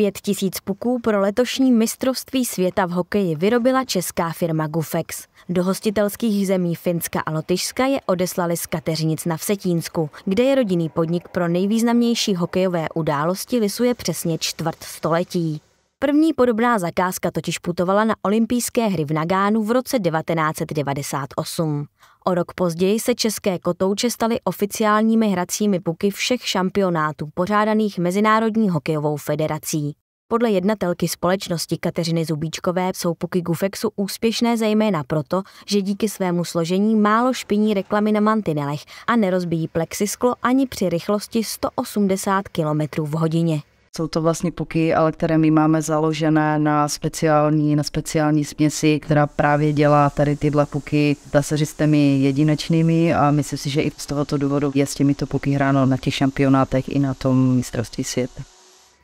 pět tisíc puků pro letošní mistrovství světa v hokeji vyrobila česká firma Gufex. Do hostitelských zemí Finska a Lotyšska je odeslali z Kateřinic na Vsetínsku, kde je rodinný podnik pro nejvýznamnější hokejové události lisuje přesně čtvrt století. První podobná zakázka totiž putovala na olympijské hry v Nagánu v roce 1998. O rok později se české kotouče staly oficiálními hracími puky všech šampionátů pořádaných Mezinárodní hokejovou federací. Podle jednatelky společnosti Kateřiny Zubíčkové jsou puky Gufexu úspěšné zejména proto, že díky svému složení málo špiní reklamy na mantinelech a nerozbíjí plexisklo ani při rychlosti 180 km v hodině. Jsou to vlastně puky, ale které my máme založené na speciální, na speciální směsi, která právě dělá tady tyhle puky, dá se říct, těmi jedinečnými a myslím si, že i z tohoto důvodu je s těmito puky hráno na těch šampionátech i na tom mistrovství světa.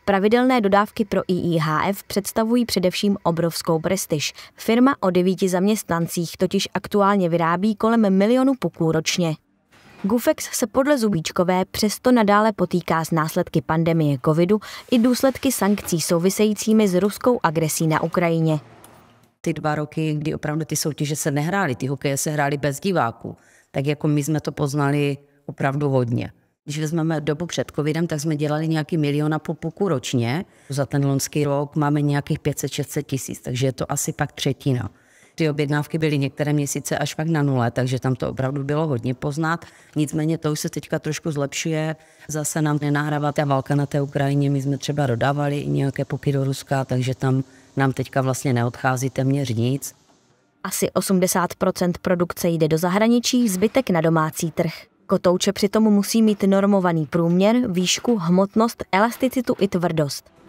Pravidelné dodávky pro IIHF představují především obrovskou prestiž. Firma o devíti zaměstnancích totiž aktuálně vyrábí kolem milionu puků ročně. Gufex se podle Zubíčkové přesto nadále potýká s následky pandemie covidu i důsledky sankcí souvisejícími s ruskou agresí na Ukrajině. Ty dva roky, kdy opravdu ty soutěže se nehrály, ty hokeje se hrály bez diváků, tak jako my jsme to poznali opravdu hodně. Když vezmeme dobu před covidem, tak jsme dělali nějaký milion a půl puku ročně. Za ten lonský rok máme nějakých 500-600 tisíc, takže je to asi pak třetina ty objednávky byly některé měsíce až pak na nule, takže tam to opravdu bylo hodně poznat. Nicméně to už se teďka trošku zlepšuje. Zase nám nenahrává ta válka na té Ukrajině. My jsme třeba dodávali i nějaké poky do Ruska, takže tam nám teďka vlastně neodchází téměř nic. Asi 80% produkce jde do zahraničí, zbytek na domácí trh. Kotouče přitom musí mít normovaný průměr, výšku, hmotnost, elasticitu i tvrdost.